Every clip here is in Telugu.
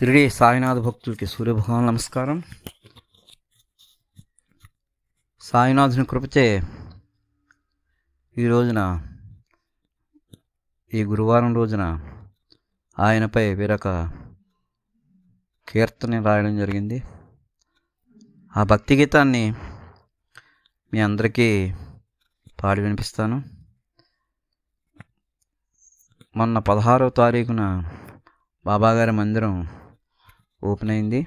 షిరిడి సాయినాథ భక్తులకి సూర్యభగవాన్ నమస్కారం సాయినాథుని కృపచే ఈ రోజున ఈ గురువారం రోజున ఆయనపై వేరొక కీర్తన రాయడం జరిగింది ఆ భక్తి గీతాన్ని మీ అందరికీ పాడి వినిపిస్తాను మొన్న పదహారవ తారీఖున బాబాగారి మందిరం ఓపెన్ అయింది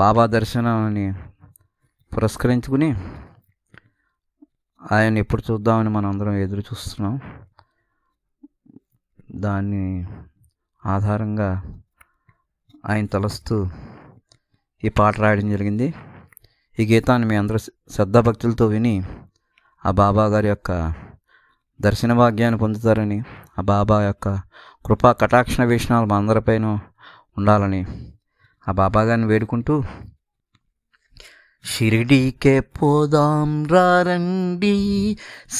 బాబా దర్శనాన్ని పురస్కరించుకుని ఆయన ఎప్పుడు చూద్దామని మనం అందరం ఎదురు చూస్తున్నాం దాన్ని ఆధారంగా ఆయన తలస్తూ ఈ పాట రాయడం జరిగింది ఈ గీతాన్ని మీ అందరూ శ్రద్ధాభక్తులతో విని ఆ బాబా గారి యొక్క దర్శన భాగ్యాన్ని పొందుతారని ఆ బాబా యొక్క కృపా కటాక్షణ వీక్షణాలు మా అందరిపైన ఉండాలని ఆ బాబా గారిని వేడుకుంటూ షిరిడీకే పోదాం రండి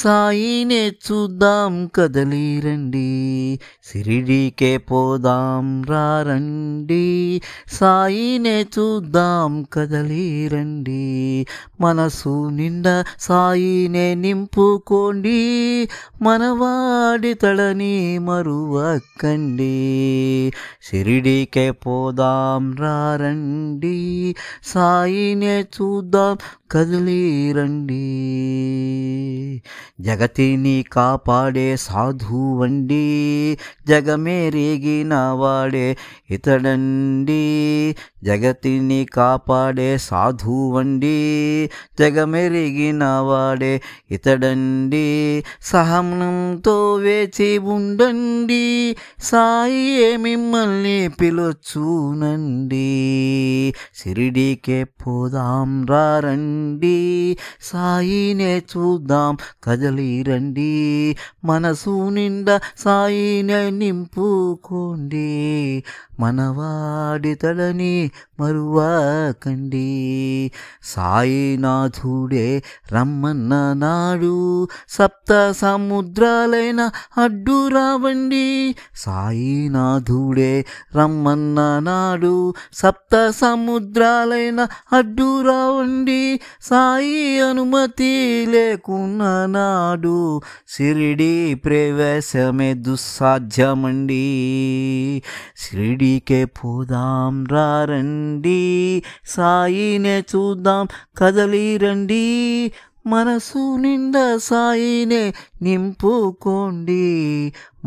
సాయినే చూద్దాం కదలీరండి షిరిడీకే పోదాం రండి రండి సాయినే చూద్దాం కదలి రండి మనసు నిండా సాయినే నింపుకోండి మనవాడి తడని మరువక్కండి షిరిడీకే పోదాం రారండి సాయినే చూద్దాం కదలిరండి జగతిని కాపాడే సాధువండి జగమే రేగిన వాడే ఇతడ తండి జగతిని కాపాడే సాధువండి జగమెరిగిన వాడే ఇతడండి సహనంతో వేచి ఉండండి సాయి మిమ్మల్ని పిలుచునండి సిరిడికే పోదాం రండి సాయినే చూద్దాం కదలి మనసు నిండా సాయినే నింపుకోండి మనవాడితలని మరువాకండి సాయినాథుడే రమ్మన్న నాడు సప్త సముద్రాలైన అడ్డు రావండి సాయినాథుడే రమ్మన్న నాడు సప్త సముద్రాలైన అడ్డు రావండి సాయి అనుమతి లేకున్న నాడు సిరిడి ప్రవేశమే దుస్సాధ్యమండి షిరిడీకే పోదాం రా రండి సాయినే చూద్దాం కదలి మనసు నిండా సాయినే నింపుకోండి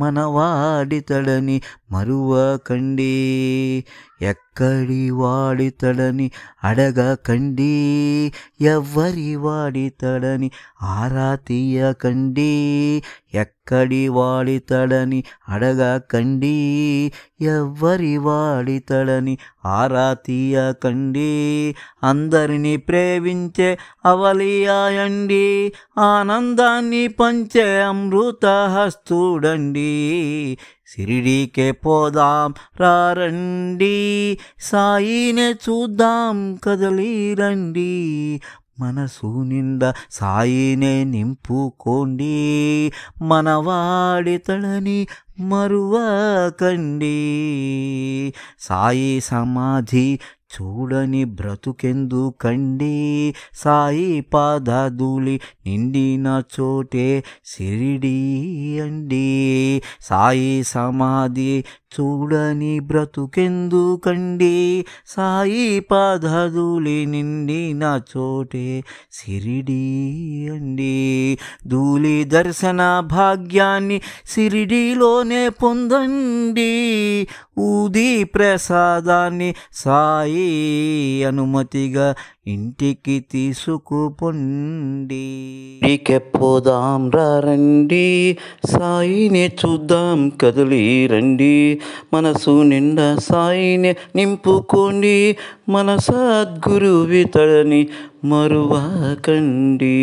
మనవాడితడని మరువకండి ఎక్కడి వాడితడని అడగకండి ఎవ్వరి వాడితడని ఆరా తీయకండి ఎక్కడి వాడితడని అడగకండి ఎవ్వరి వాడితడని ఆరా తీయకండి అందరినీ ప్రేమించే అవలియాయండి ఆనందాన్ని పంచే అమృత సిరిడీకే పోదాం రారండి సాయినే చూద్దాం కదలీరండి రండి మనసు నిండా సాయినే నింపుకోండి మనవాడి తడని మరువకండి సాయి సమాధి చూడని బ్రతుకెందుకండి సాయి పాదాదులి నిండిన చోటే సిరిడీ అండీ సాయి సమాధి చూడని బ్రతుకెందుకండి సాయి నిండి నిండిన చోటే సిరిడి అండి ధూళి దర్శన భాగ్యాన్ని సిరిడిలోనే పొందండి ఊది ప్రసాదాన్ని సాయి అనుమతిగా ఇంటికి తీసుకుపోండి పోదాం రండి సాయినే చూద్దాం కదిలి రండి మనసు నిండా సాయినే నింపుకోండి మన సద్గురు వితడని మరువాకండి